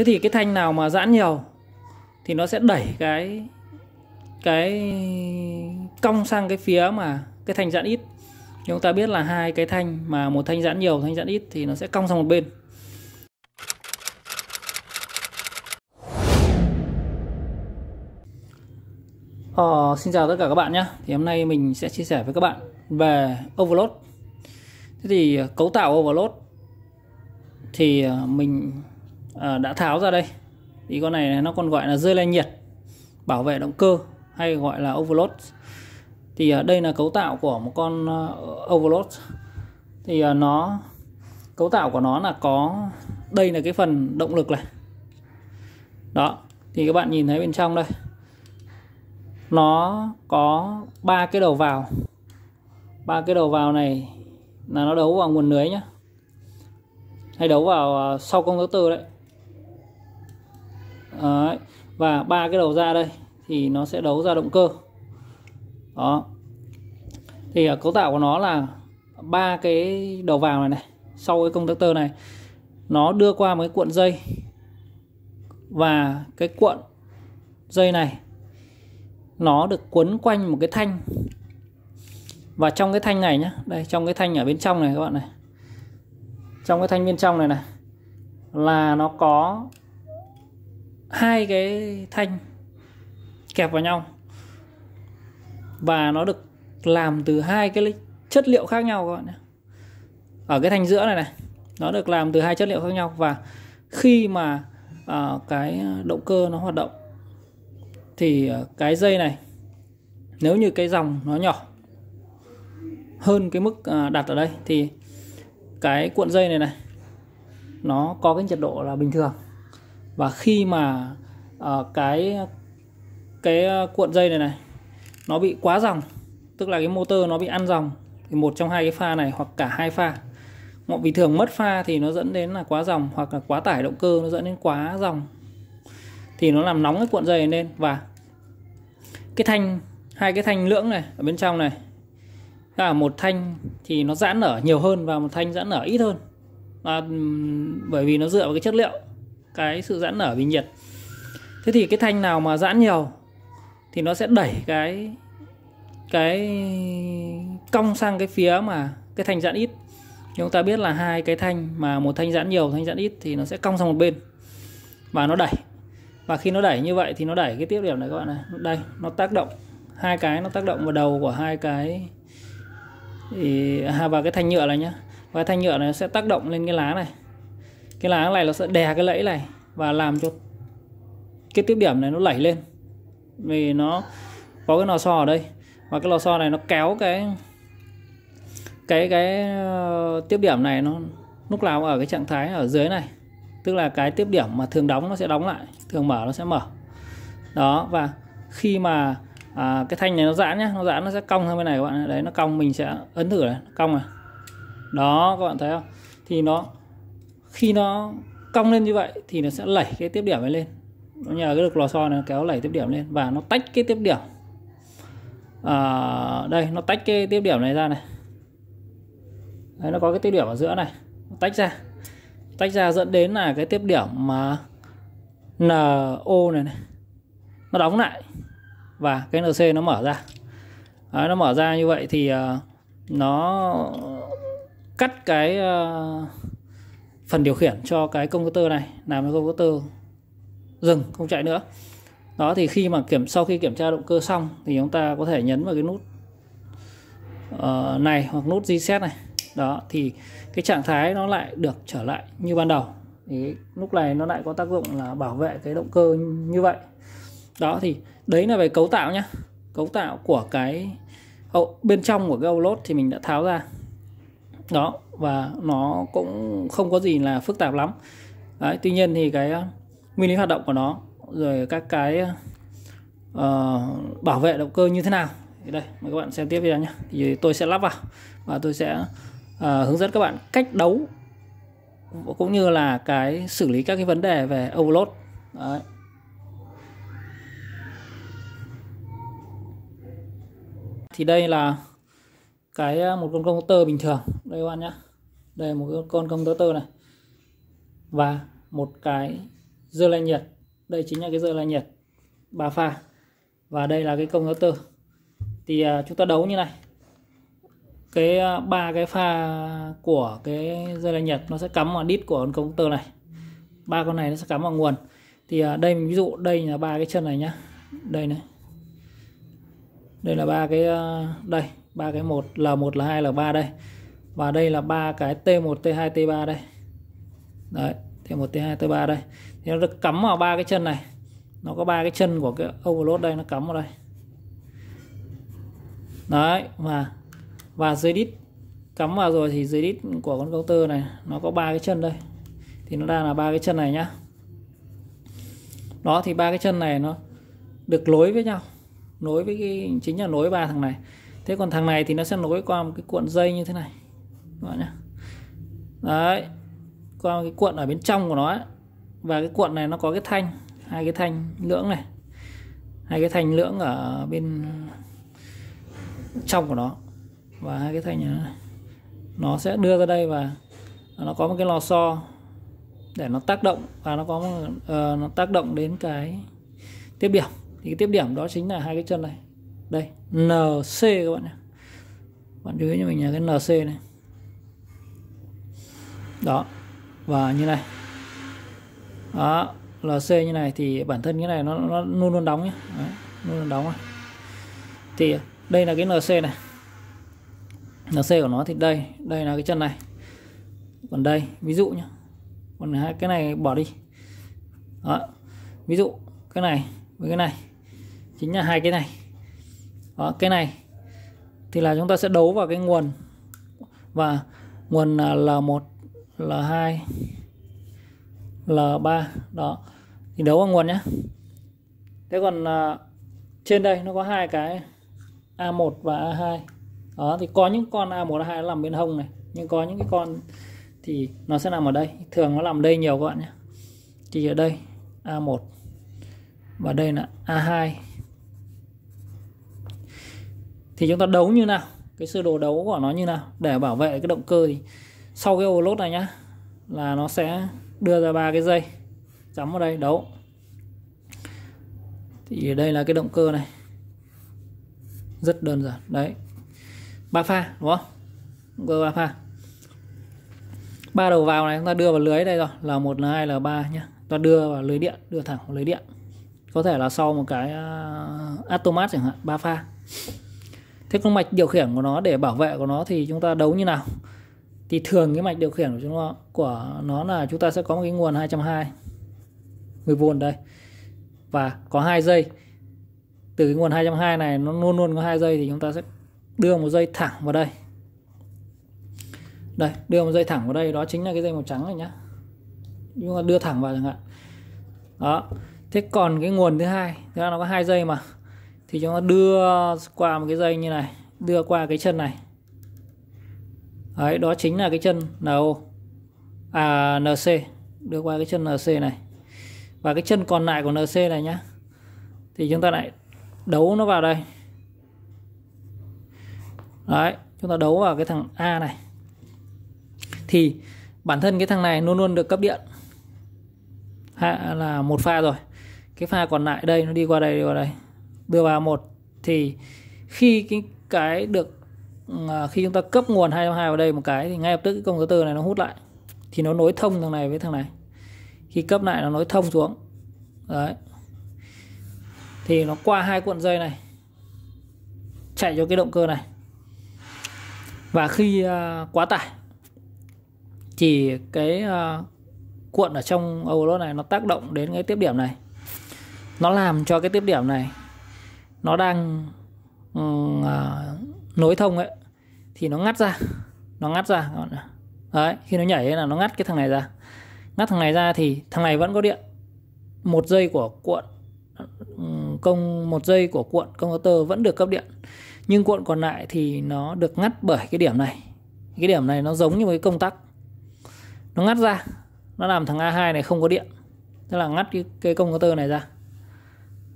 thế thì cái thanh nào mà giãn nhiều thì nó sẽ đẩy cái cái cong sang cái phía mà cái thanh giãn ít chúng ta biết là hai cái thanh mà một thanh giãn nhiều thanh giãn ít thì nó sẽ cong sang một bên Ờ, xin chào tất cả các bạn nhé thì hôm nay mình sẽ chia sẻ với các bạn về overload thế thì cấu tạo overload thì ờ, mình à, đã tháo ra đây thì con này nó còn gọi là rơi lai nhiệt bảo vệ động cơ hay gọi là overload thì à, đây là cấu tạo của một con uh, overload thì à, nó cấu tạo của nó là có đây là cái phần động lực này đó thì các bạn nhìn thấy bên trong đây nó có ba cái đầu vào ba cái đầu vào này là nó đấu vào nguồn lưới nhá hay đấu vào sau công tơ đấy Đấy. và ba cái đầu ra đây thì nó sẽ đấu ra động cơ đó thì à, cấu tạo của nó là ba cái đầu vào này này sau cái công tơ này nó đưa qua một cái cuộn dây và cái cuộn dây này nó được quấn quanh một cái thanh và trong cái thanh này nhá đây trong cái thanh ở bên trong này các bạn này trong cái thanh bên trong này này là nó có hai cái thanh kẹp vào nhau và nó được làm từ hai cái chất liệu khác nhau các bạn nhé ở cái thanh giữa này này nó được làm từ hai chất liệu khác nhau và khi mà uh, cái động cơ nó hoạt động thì à, cái dây này nếu như cái dòng nó nhỏ hơn cái mức à, đặt ở đây thì cái cuộn dây này này nó có cái nhiệt độ là bình thường và khi mà uh, cái cái ờ, cuộn dây này này nó bị quá dòng tức là cái motor nó bị ăn dòng thì một trong hai cái pha này hoặc cả hai pha vì thường mất pha thì nó dẫn đến là quá dòng hoặc là quá tải động cơ nó dẫn đến quá dòng thì nó làm nóng cái cuộn dây lên và cái thanh hai cái thanh lưỡng này ở bên trong này là một thanh thì nó giãn nở nhiều hơn và một thanh giãn nở ít hơn à, bởi vì nó dựa vào cái chất liệu cái sự giãn nở vì nhiệt thế thì cái thanh nào mà giãn nhiều thì nó sẽ đẩy cái cái cong sang cái phía mà cái thanh giãn ít chúng ta biết là hai cái thanh mà một thanh giãn nhiều thanh giãn ít thì nó sẽ cong sang một bên và nó đẩy và khi nó đẩy như vậy thì nó đẩy cái tiếp điểm này các bạn này đây nó tác động hai cái nó tác động vào đầu của hai cái thì, à, và cái thanh nhựa này nhá và cái thanh nhựa này nó sẽ tác động lên cái lá này cái lá này nó sẽ đè cái lẫy này và làm cho cái tiếp điểm này nó lẩy lên vì nó có cái lò xo ở đây và cái lò xo này nó kéo cái cái cái ờ, tiếp điểm này nó lúc nào ở cái trạng thái ở dưới này tức là cái tiếp điểm mà thường đóng nó sẽ đóng lại thường mở nó sẽ mở đó và khi mà à, cái thanh này nó giãn nhá nó giãn nó sẽ cong sang bên này các bạn đấy nó cong mình sẽ ấn thử này cong này đó các bạn thấy không thì nó khi nó cong lên như vậy thì nó sẽ lẩy cái tiếp điểm này lên nó nhờ cái lực lò xo này nó kéo lẩy tiếp điểm lên và nó tách cái tiếp điểm à, đây nó tách cái tiếp điểm này ra này Đấy, nó có cái tiếp điểm ở giữa này nó tách ra tách ra dẫn đến là cái tiếp điểm mà NO này này nó đóng lại và cái NC nó mở ra Đấy, nó mở ra như vậy thì uh, nó cắt cái uh, phần điều khiển cho cái công tơ này làm cho công tơ dừng không chạy nữa đó thì khi mà kiểm sau khi kiểm tra động cơ xong thì chúng ta có thể nhấn vào cái nút uh, này hoặc nút reset này đó thì cái trạng thái nó lại được trở lại như ban đầu thì lúc này nó lại có tác dụng là bảo vệ cái động cơ như vậy đó thì đấy là về cấu tạo nhá cấu tạo của cái hậu bên trong của cái lốt thì mình đã tháo ra đó và nó cũng không có gì là phức tạp lắm Đấy, tuy nhiên thì cái ờ, nguyên lý hoạt động của nó rồi các cái uh, bảo vệ động cơ như thế nào thì đây mời các bạn xem tiếp video nhé thì tôi sẽ lắp vào và tôi sẽ uh, hướng dẫn các bạn cách đấu cũng như là cái xử lý các cái vấn đề về overload Đấy. thì đây là cái một con công tơ bình thường đây các bạn nhé đây là một con công tơ tơ này và một cái dơ lai nhiệt đây chính là cái dơ lai nhiệt ba pha và đây là cái công tơ tơ thì à, chúng ta đấu như này cái à, ba cái pha của cái dây lai nhiệt nó sẽ cắm vào đít của con công tơ này ba con này nó sẽ cắm vào nguồn thì à, đây mình ví dụ đây là ba cái chân này nhá đây này đây là ba cái đây ba cái một là một là hai là ba đây và đây là ba cái T1 T2 T3 đây đấy T1 T2 T3 đây thì nó được cắm vào ba cái chân này nó có ba cái chân của cái overload đây nó cắm vào đây đấy và và dây đít cắm vào rồi thì dây đít của con counter này nó có ba cái chân đây thì nó đang là ba cái chân này nhá đó thì ba cái chân này nó được nối với nhau nối với cái chính là nối ba thằng này thế còn thằng này thì nó sẽ nối qua một cái cuộn dây như thế này các bạn nhé, Đấy. Qua cái cuộn ở bên trong của nó ấy. Và cái cuộn này nó có cái thanh, hai cái thanh lưỡng này. Hai cái thanh lưỡng ở bên trong của nó. Và hai cái thanh này nó sẽ đưa ra đây và nó có một cái lò xo để nó tác động và nó có một, uh, nó tác động đến cái tiếp điểm thì cái tiếp điểm đó chính là hai cái chân này đây NC các bạn nhé bạn chú ý cho mình là cái NC này đó và như này đó là c như này thì bản thân cái này nó, nó luôn luôn đóng nhé Đấy, luôn luôn đóng này. thì đây là cái nc này nc của nó thì đây đây là cái chân này còn đây ví dụ nhé còn hai cái này bỏ đi đó. ví dụ cái này với cái này chính là hai cái này đó, cái này thì là chúng ta sẽ đấu vào cái nguồn và nguồn là L1 L2 L3 đó thì đấu bằng nguồn nhé thế còn uh, trên đây nó có hai cái A1 và A2 đó thì có những con A1 A2 nó nằm bên hông này nhưng có những cái con thì nó sẽ nằm ở đây thường nó nằm đây nhiều các bạn nhé thì ở đây A1 và đây là A2 thì chúng ta đấu như nào cái sơ đồ đấu của nó như nào để bảo vệ cái động cơ thì sau cái overload này nhá là nó sẽ đưa ra ba cái dây cắm vào đây đấu thì đây là cái động cơ này rất đơn giản đấy ba pha đúng không cơ ba pha ba đầu vào này chúng ta đưa vào lưới đây rồi là một là hai là ba nhá ta đưa vào lưới điện đưa thẳng vào lưới điện có thể là sau một cái uh, automat chẳng hạn ba pha thế con mạch điều khiển của nó để bảo vệ của nó thì chúng ta đấu như nào thì thường cái mạch điều khiển của chúng nó của nó là chúng ta sẽ có một cái nguồn 220 10V đây và có hai dây từ cái nguồn 220 này nó luôn luôn có hai dây thì chúng ta sẽ đưa một dây thẳng vào đây đây đưa một dây thẳng vào đây đó chính là cái dây màu trắng này nhá chúng ta đưa thẳng vào chẳng hạn đó thế còn cái nguồn thứ hai thứ nó có hai dây mà thì chúng ta đưa qua một cái dây như này đưa qua cái chân này Đấy, đó chính là cái chân NO à NC đưa qua cái chân NC này và cái chân còn lại của NC này nhá thì chúng ta lại đấu nó vào đây đấy chúng ta đấu vào cái thằng A này thì bản thân cái thằng này luôn luôn được cấp điện hạ là một pha rồi cái pha còn lại đây nó đi qua đây đi qua đây đưa vào một thì khi cái cái được Ờ, khi chúng ta cấp nguồn 202 vào đây một cái thì ngay lập tức cái công tơ này nó hút lại thì nó nối thông thằng này với thằng này khi cấp lại nó nối thông xuống đấy thì nó qua hai cuộn dây này chạy cho cái động cơ này và khi à, quá tải thì cái à, cuộn ở trong overload này nó tác động đến cái tiếp điểm này nó làm cho cái tiếp điểm này nó đang um, à, nối thông ấy thì nó ngắt ra nó ngắt ra đấy khi nó nhảy là nó ngắt cái thằng này ra ngắt thằng này ra thì thằng này vẫn có điện một giây của cuộn công một giây của cuộn công tơ vẫn được cấp điện nhưng cuộn còn lại thì nó được ngắt bởi cái điểm này cái điểm này nó giống như một cái công tắc nó ngắt ra nó làm thằng A2 này không có điện tức là ngắt cái, cái công tơ này ra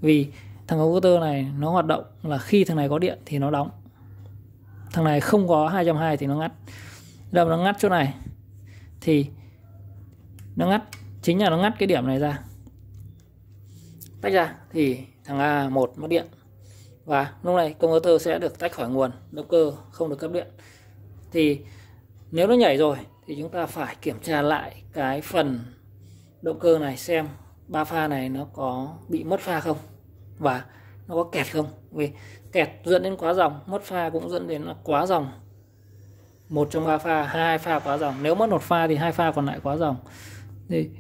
vì thằng công tơ này nó hoạt động là khi thằng này có điện thì nó đóng thằng này không có 220 thì nó ngắt đâm nó ngắt chỗ này thì nó ngắt chính là nó ngắt cái điểm này ra tách ra thì thằng A1 mất điện và lúc này công tơ sẽ được tách khỏi nguồn động cơ không được cấp điện thì nếu nó nhảy rồi thì chúng ta phải kiểm tra lại cái phần động cơ này xem ba pha này nó có bị mất pha không và nó có kẹt không vì kẹt dẫn đến quá dòng mất pha cũng dẫn đến là quá dòng một trong ba pha hai pha quá dòng nếu mất một pha thì hai pha còn lại quá dòng thì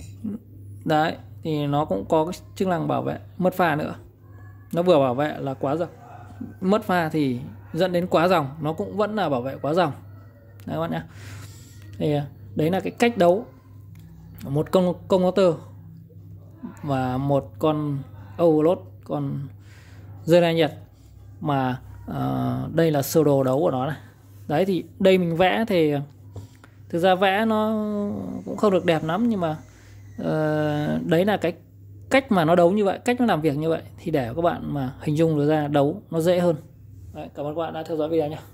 đấy thì nó cũng có cái chức năng bảo vệ mất pha nữa nó vừa bảo vệ là quá dòng mất pha thì dẫn đến quá dòng nó cũng vẫn là bảo vệ quá dòng đấy các bạn nhá thì à, đấy là cái cách đấu một công công counter và một con overload con rơi đai nhật mà uh, đây là sơ đồ đấu của nó này đấy thì đây mình vẽ thì thực ra vẽ nó cũng không được đẹp lắm nhưng mà uh, đấy là cái cách mà nó đấu như vậy cách nó làm việc như vậy thì để các bạn mà hình dung được ra đấu nó dễ hơn đấy, cảm ơn các bạn đã theo dõi video nhé